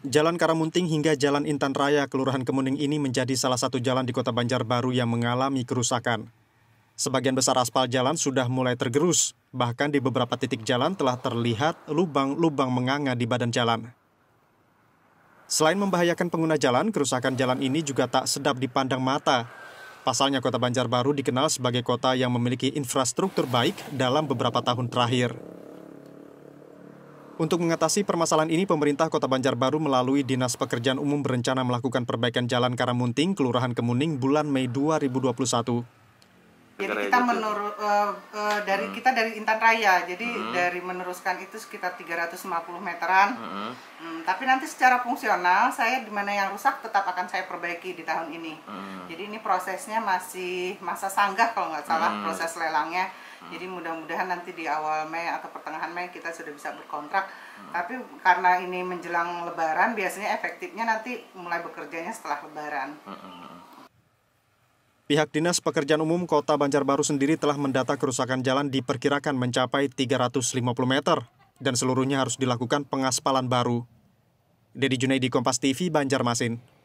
Jalan Karamunting hingga Jalan Intan Raya Kelurahan Kemuning ini menjadi salah satu jalan di Kota Banjarbaru yang mengalami kerusakan. Sebagian besar aspal jalan sudah mulai tergerus, bahkan di beberapa titik jalan telah terlihat lubang-lubang menganga di badan jalan. Selain membahayakan pengguna jalan, kerusakan jalan ini juga tak sedap dipandang mata. Pasalnya Kota Banjarbaru dikenal sebagai kota yang memiliki infrastruktur baik dalam beberapa tahun terakhir. Untuk mengatasi permasalahan ini, pemerintah Kota Banjarbaru melalui Dinas Pekerjaan Umum berencana melakukan perbaikan Jalan Karamunting, Kelurahan Kemuning bulan Mei 2021 jadi kita menurut uh, eh, uh, eh, dari hmm. kita dari Intan Raya jadi hmm. dari meneruskan itu sekitar 350 meteran hmm. Hmm, tapi nanti secara fungsional saya di mana yang rusak tetap akan saya perbaiki di tahun ini hmm. jadi ini prosesnya masih masa sanggah kalau nggak salah hmm. proses lelangnya hmm. jadi mudah-mudahan nanti di awal Mei atau pertengahan Mei kita sudah bisa berkontrak hmm. tapi karena ini menjelang Lebaran biasanya efektifnya nanti mulai bekerjanya setelah Lebaran hmm. hmm, hmm. Pihak Dinas Pekerjaan Umum Kota Banjarbaru sendiri telah mendata kerusakan jalan diperkirakan mencapai 350 meter dan seluruhnya harus dilakukan pengaspalan baru. Dedi Junaidi Kompas TV, Banjarmasin.